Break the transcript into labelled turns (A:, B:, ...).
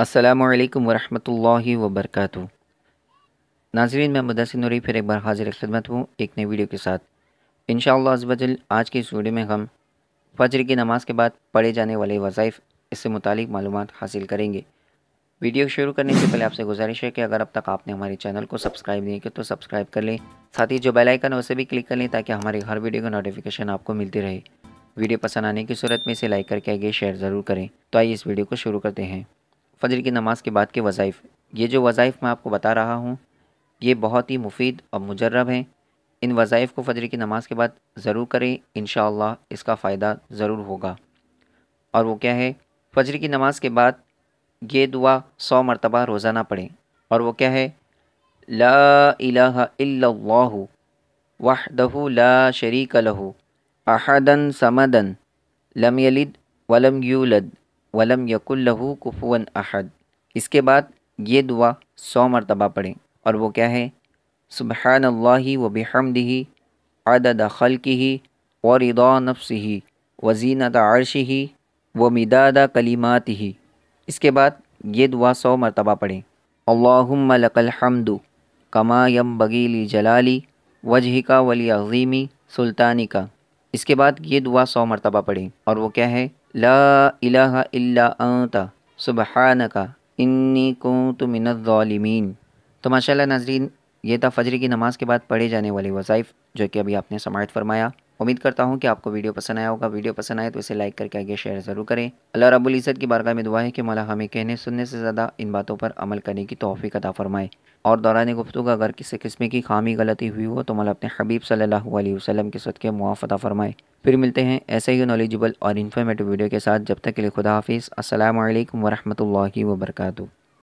A: असलकम वरहमल वबरक नाजरीन मैं मुदसिन नूरी फिर एक बार हाजिर खिदमत हूँ एक नई वीडियो के साथ इन शजल आज की इस वीडियो में हम फजर की नमाज के बाद पढ़े जाने वाले वज़ाइफ इससे मुतलिक मालूम हासिल करेंगे वीडियो शुरू करने से पहले आपसे गुजारिश है कि अगर अब तक आपने हमारे चैनल को सब्सक्राइब नहीं किया तो सब्सक्राइब कर लें साथ ही जो बेलाइकन है उसे भी क्लिक कर लें ताकि हमारी हर वीडियो का नोटिफिकेशन आपको मिलती रहे वीडियो पसंद आने की सूरत में इसे लाइक करके आगे शेयर ज़रूर करें तो आइए इस वीडियो को शुरू करते हैं फ़जर की नमाज़ के बाद के वज़ाइफ़ ये जो वज़ाइफ़ मैं आपको बता रहा हूँ ये बहुत ही मुफीद और मुजरब हैं इन वज़ाइफ़ को फ़जर की नमाज़ के बाद ज़रूर करें इन इसका फ़ायदा ज़रूर होगा और वो क्या है फ़जर की नमाज़ के बाद ये दुआ सौ मरतबा रोज़ाना पढ़ें और वो क्या है ला इलाहा वाहदहू ला शरीक लहू अहदन समदन लम यलिद वलम यूलद वलम यकुल्लहू कुफुवन अहद इसके बाद ये दुआ सौ मरतबा पढ़ें और वो क्या है सुबहान अल्लाह व बिहमदही अदद खल ही व रिदा नफ्स ही वजीनत आरश ही व मिदादा कलीमात ही इसके बाद ये दुआ सौ मरतबा पढ़ें हमदु कमा यम बगीली जलाली वजहिका वली अजीमी सुल्तानी का इसके बाद ये दुआ सौ मरतबा पढ़ें और वो क्या है ला इलाहा इल्ला अंता सुबहानका इन्नी कुंतु मिनज़ालिमीन तो माशाल्लाह नाजरीन ये था फजर की नमाज़ के बाद पढ़े जाने वाले वज़ाइफ़ जो कि अभी आपने समायत फरमाया उम्मीद करता हूँ कि आपको वीडियो पसंद आया होगा वीडियो पसंद आए तो इसे लाइक करके आगे शेयर ज़रूर करें अल्लाह रबुल इज़त की बारगाह में दुआ है कि मौला हमें कहने सुनने से ज़्यादा इन बातों पर अमल करने की तोहफ़ी अदा फरमाए और दौरान गुफ्तु का अगर किसी किस्म की खामी गलती हुई हो तो मौला अपने हबीब सल्लल्लाहु अलैहि वसल्लम के सदक़े मुआफ़ अदा फरमाए फिर मिलते हैं ऐसे ही नॉलेजबल और इन्फॉर्मेटिव वीडियो के साथ जब तक के लिए खुदा हाफिज़ असल वरहमल वर्का